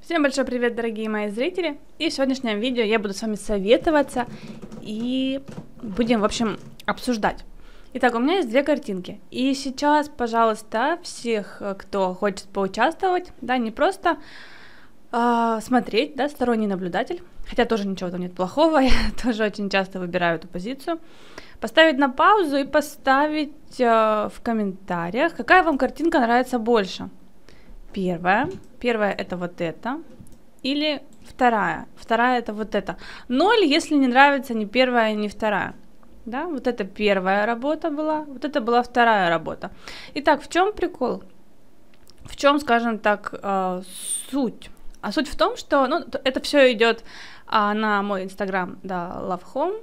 Всем большой привет, дорогие мои зрители! И в сегодняшнем видео я буду с вами советоваться и будем, в общем, обсуждать. Итак, у меня есть две картинки. И сейчас, пожалуйста, всех, э, кто хочет поучаствовать, да, не просто э, смотреть, да, сторонний наблюдатель, хотя тоже ничего там нет плохого, я тоже очень часто выбираю эту позицию, поставить на паузу и поставить э, в комментариях, какая вам картинка нравится больше – первая. Первая это вот это. Или вторая. Вторая это вот это. Ноль, если не нравится ни первая, ни вторая. Да, вот это первая работа была, вот это была вторая работа. Итак, в чем прикол? В чем, скажем так, э, суть? А суть в том, что ну, это все идет а, на мой инстаграм, да, Love Home.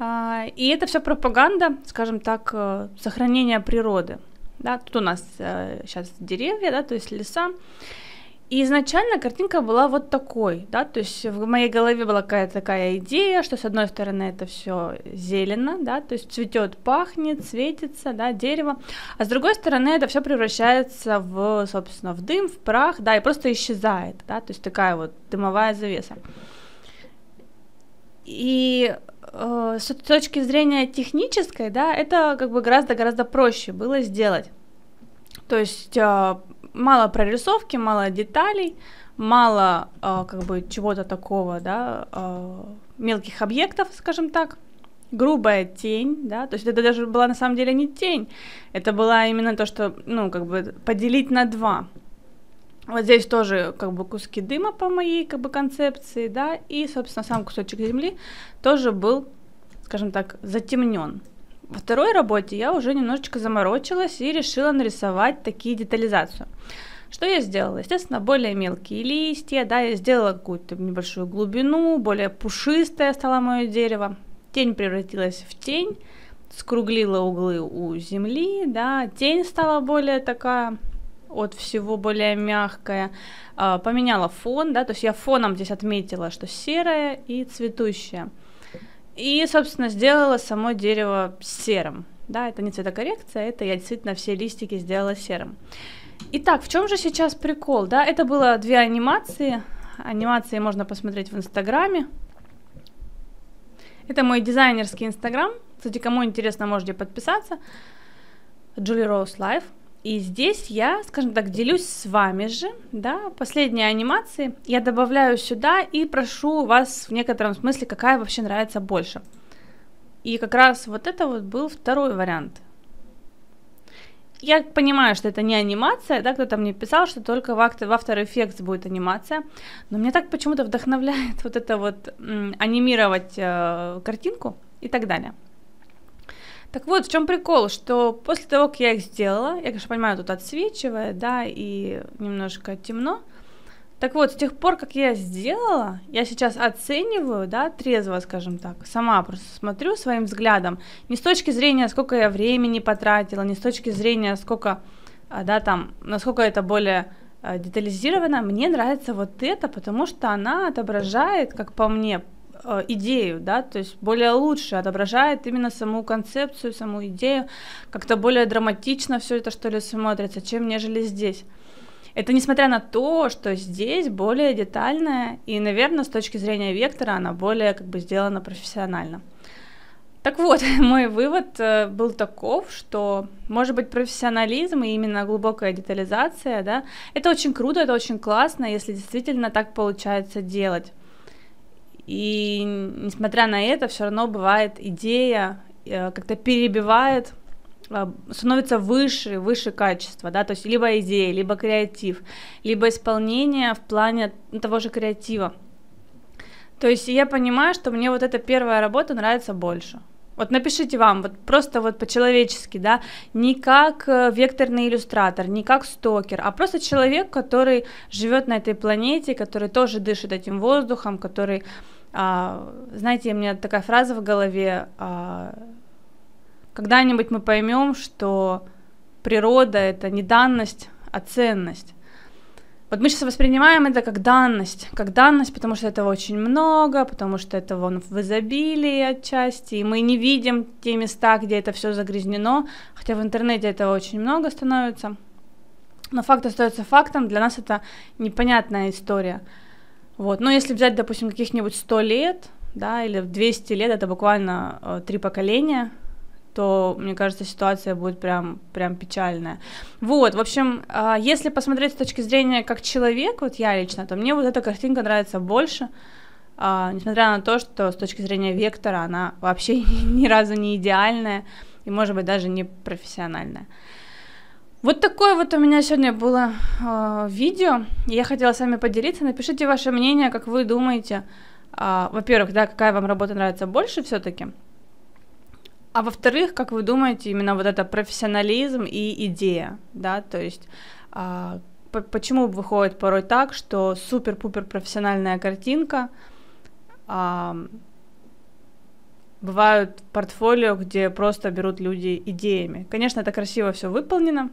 А, и это все пропаганда, скажем так, э, сохранения природы да, тут у нас э, сейчас деревья, да, то есть леса. И изначально картинка была вот такой, да, то есть в моей голове была какая-то такая идея, что с одной стороны это все зелено, да, то есть цветет, пахнет, светится, да, дерево, а с другой стороны это все превращается в, собственно, в дым, в прах, да, и просто исчезает, да, то есть такая вот дымовая завеса. И Э, с точки зрения технической, да, это как бы гораздо-гораздо проще было сделать. То есть э, мало прорисовки, мало деталей, мало э, как бы чего-то такого, да, э, мелких объектов, скажем так грубая тень, да, то есть это даже была на самом деле не тень, это была именно то, что, ну, как бы поделить на два. Вот здесь тоже как бы куски дыма по моей как бы концепции, да, и, собственно, сам кусочек земли тоже был, скажем так, затемнен. Во второй работе я уже немножечко заморочилась и решила нарисовать такие детализацию. Что я сделала? Естественно, более мелкие листья, да, я сделала какую-то небольшую глубину, более пушистое стало мое дерево. Тень превратилась в тень, скруглила углы у земли, да, тень стала более такая от всего более мягкое, а, поменяла фон, да, то есть я фоном здесь отметила, что серое и цветущее. И, собственно, сделала само дерево серым. Да, это не цветокоррекция, это я действительно все листики сделала серым. Итак, в чем же сейчас прикол? Да, это было две анимации. Анимации можно посмотреть в Инстаграме. Это мой дизайнерский Инстаграм. Кстати, кому интересно, можете подписаться. Julie Rose Life. И здесь я, скажем так, делюсь с вами же, да, последние анимации я добавляю сюда и прошу вас в некотором смысле, какая вообще нравится больше. И как раз вот это вот был второй вариант. Я понимаю, что это не анимация, да, кто-то мне писал, что только в After Effects будет анимация, но меня так почему-то вдохновляет вот это вот анимировать э, картинку и так далее. Так вот, в чем прикол, что после того, как я их сделала, я, конечно, понимаю, тут отсвечивает, да, и немножко темно. Так вот, с тех пор, как я сделала, я сейчас оцениваю, да, трезво, скажем так, сама просто смотрю своим взглядом, не с точки зрения, сколько я времени потратила, не с точки зрения, сколько, а, да, там, насколько это более а, детализировано, мне нравится вот это, потому что она отображает, как по мне, Э, идею, да, то есть более лучше отображает именно саму концепцию, саму идею, как-то более драматично все это что ли смотрится, чем нежели здесь. Это несмотря на то, что здесь более детальная и, наверное, с точки зрения вектора она более как бы сделана профессионально. Так вот, мой вывод э, был таков, что, может быть, профессионализм и именно глубокая детализация, да, это очень круто, это очень классно, если действительно так получается делать. И несмотря на это, все равно бывает идея э, как-то перебивает, э, становится выше, выше качества, да, то есть либо идея, либо креатив, либо исполнение в плане того же креатива. То есть я понимаю, что мне вот эта первая работа нравится больше. Вот напишите вам, вот просто вот по-человечески, да, не как э, векторный иллюстратор, не как стокер, а просто человек, который живет на этой планете, который тоже дышит этим воздухом, который а, знаете, у меня такая фраза в голове, а, когда-нибудь мы поймем, что природа это не данность, а ценность. Вот мы сейчас воспринимаем это как данность, как данность, потому что этого очень много, потому что это вон в изобилии отчасти, и мы не видим те места, где это все загрязнено, хотя в интернете этого очень много становится. Но факт остается фактом, для нас это непонятная история. Вот. Но если взять, допустим, каких-нибудь 100 лет, да, или 200 лет, это буквально э, три поколения, то, мне кажется, ситуация будет прям, прям печальная. Вот, в общем, э, если посмотреть с точки зрения как человек, вот я лично, то мне вот эта картинка нравится больше, э, несмотря на то, что с точки зрения вектора она вообще ни разу не идеальная и, может быть, даже не профессиональная. Вот такое вот у меня сегодня было э, видео. Я хотела с вами поделиться. Напишите ваше мнение, как вы думаете. Э, во-первых, да, какая вам работа нравится больше все-таки. А во-вторых, как вы думаете, именно вот это профессионализм и идея, да, то есть э, почему выходит порой так, что супер-пупер профессиональная картинка, э, бывают портфолио, где просто берут люди идеями. Конечно, это красиво все выполнено,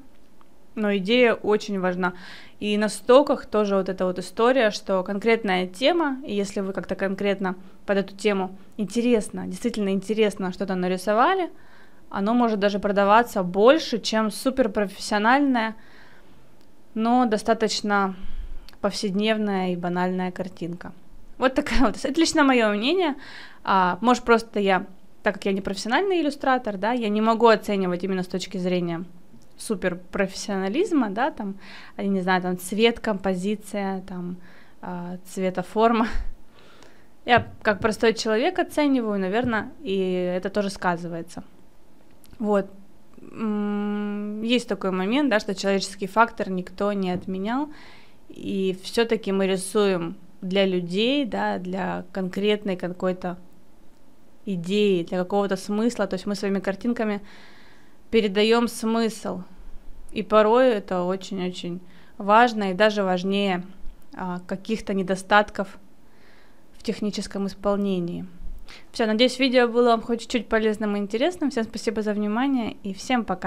но идея очень важна. И на стоках тоже вот эта вот история, что конкретная тема, и если вы как-то конкретно под эту тему интересно, действительно интересно что-то нарисовали, оно может даже продаваться больше, чем суперпрофессиональная, но достаточно повседневная и банальная картинка. Вот такая вот. Это лично мое мнение. А, может, просто я, так как я не профессиональный иллюстратор, да, я не могу оценивать именно с точки зрения супер профессионализма, да, там, а, я не знаю, там цвет, композиция, там э, а, цвета, форма. Я как простой человек оцениваю, наверное, и это тоже сказывается. Вот. Есть такой момент, да, что человеческий фактор никто не отменял, и все-таки мы рисуем для людей, да, для конкретной какой-то идеи, для какого-то смысла. То есть мы своими картинками передаем смысл. И порой это очень-очень важно и даже важнее а, каких-то недостатков в техническом исполнении. Все, надеюсь, видео было вам хоть чуть-чуть полезным и интересным. Всем спасибо за внимание и всем пока.